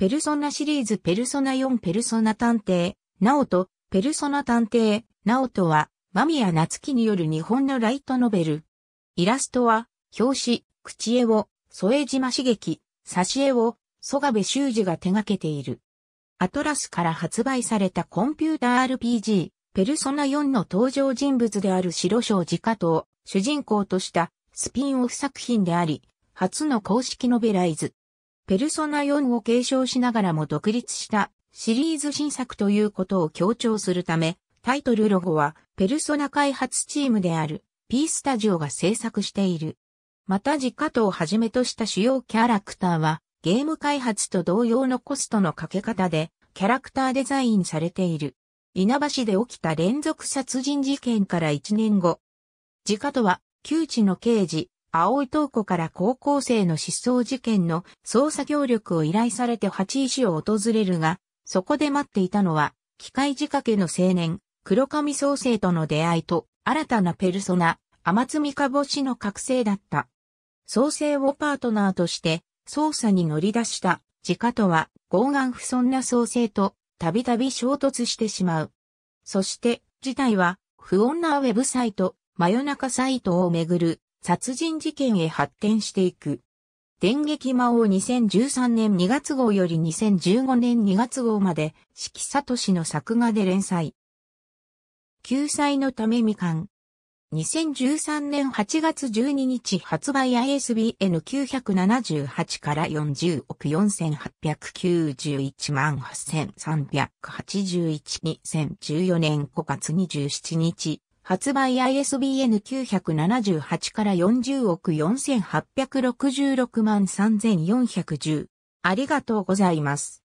ペルソナシリーズペルソナ4ペルソナ探偵、ナオト、ペルソナ探偵、ナオトは、マミ間ナツキによる日本のライトノベル。イラストは、表紙、口絵を、添島茂樹、挿絵を、曽我部修二が手掛けている。アトラスから発売されたコンピューター RPG、ペルソナ4の登場人物である白章自家と主人公としたスピンオフ作品であり、初の公式ノベライズ、ペルソナ4を継承しながらも独立したシリーズ新作ということを強調するため、タイトルロゴはペルソナ開発チームである P スタジオが制作している。また自家とをはじめとした主要キャラクターはゲーム開発と同様のコストのかけ方でキャラクターデザインされている。稲葉で起きた連続殺人事件から1年後。自家とは、旧知の刑事、青い東湖から高校生の失踪事件の捜査協力を依頼されて八井市を訪れるが、そこで待っていたのは、機械仕掛けの青年、黒髪創生との出会いと、新たなペルソナ、天津みかぼしの覚醒だった。創生をパートナーとして、捜査に乗り出した、自家とは、傲岸不存な創生と、たびたび衝突してしまう。そして、事態は、不穏なウェブサイト、真夜中サイトをめぐる殺人事件へ発展していく。電撃魔王2013年2月号より2015年2月号まで、四季里氏の作画で連載。救済のためみかん。2013年8月12日発売 ISBN 978から40億4891万8381 2014年5月27日発売 ISBN978 から40億4866万3410。ありがとうございます。